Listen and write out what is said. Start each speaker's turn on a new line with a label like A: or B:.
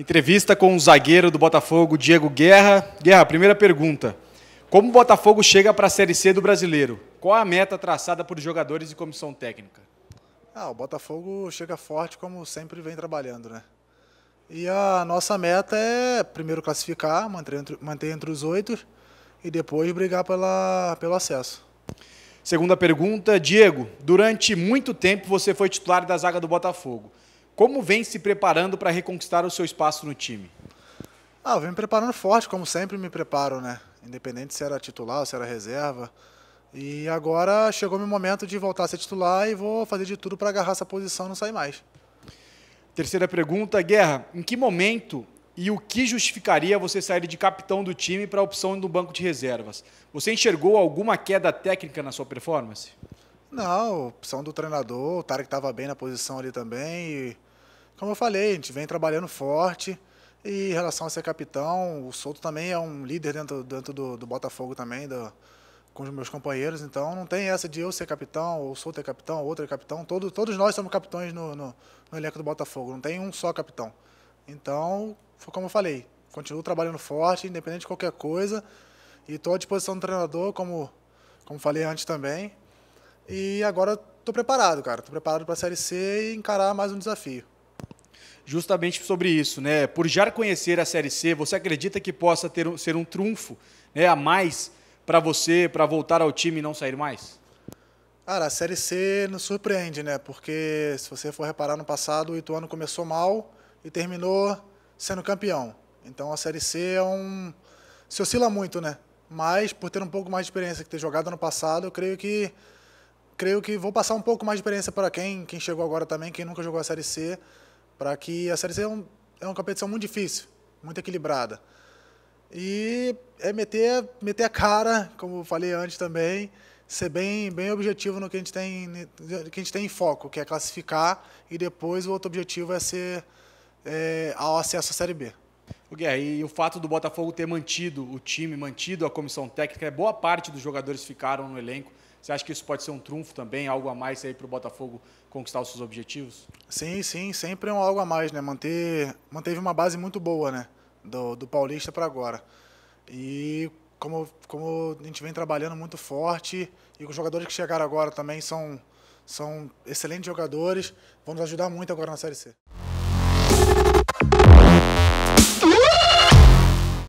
A: Entrevista com o zagueiro do Botafogo, Diego Guerra. Guerra, primeira pergunta. Como o Botafogo chega para a Série C do Brasileiro?
B: Qual a meta traçada por jogadores e comissão técnica? Ah, o Botafogo chega forte como sempre vem trabalhando, né? E a nossa meta é primeiro classificar, manter entre, manter entre os oito e depois brigar pela, pelo acesso.
A: Segunda pergunta, Diego, durante muito tempo você foi titular da zaga do Botafogo. Como vem se preparando para reconquistar o seu espaço no time?
B: Ah, eu venho me preparando forte, como sempre me preparo, né? Independente se era titular ou se era reserva. E agora chegou meu momento de voltar a ser titular e vou fazer de tudo para agarrar essa posição e não sair mais. Terceira pergunta, Guerra. Em que momento
A: e o que justificaria você sair de capitão do time para a opção do banco de reservas? Você enxergou alguma
B: queda técnica na sua performance? Não, opção do treinador, o Tarek estava bem na posição ali também e como eu falei, a gente vem trabalhando forte. E em relação a ser capitão, o Souto também é um líder dentro, dentro do, do Botafogo também, do, com os meus companheiros. Então não tem essa de eu ser capitão, ou o Souto é capitão, outro é capitão. Todo, todos nós somos capitães no, no, no elenco do Botafogo. Não tem um só capitão. Então, foi como eu falei, continuo trabalhando forte, independente de qualquer coisa. E estou à disposição do treinador, como, como falei antes também. E agora estou preparado, cara. Estou preparado para a Série C e encarar mais um desafio
A: justamente sobre isso, né? Por já conhecer a Série C, você acredita que possa ter, ser um trunfo né, a mais para você, para voltar ao time e não sair mais?
B: Cara, a Série C nos surpreende, né? Porque se você for reparar no passado, o Ituano começou mal e terminou sendo campeão. Então a Série C é um... se oscila muito, né? Mas por ter um pouco mais de experiência que ter jogado no passado, eu creio que creio que vou passar um pouco mais de experiência para quem, quem chegou agora também, quem nunca jogou a Série C, para que a Série C é, um, é uma competição muito difícil, muito equilibrada. E é meter, meter a cara, como eu falei antes também, ser bem, bem objetivo no que a gente tem, que a gente tem em foco, que é classificar e depois o outro objetivo é ser é, ao acesso à Série B. O Guerra, e o fato do Botafogo ter mantido o time, mantido a comissão técnica, é boa
A: parte dos jogadores ficaram no elenco. Você acha que isso pode ser um trunfo também, algo a mais aí para o Botafogo
B: conquistar os seus objetivos? Sim, sim, sempre é um algo a mais, né? Manter, manteve uma base muito boa, né? Do, do Paulista para agora. E como, como a gente vem trabalhando muito forte, e os jogadores que chegaram agora também são, são excelentes jogadores, vão nos ajudar muito agora na Série C.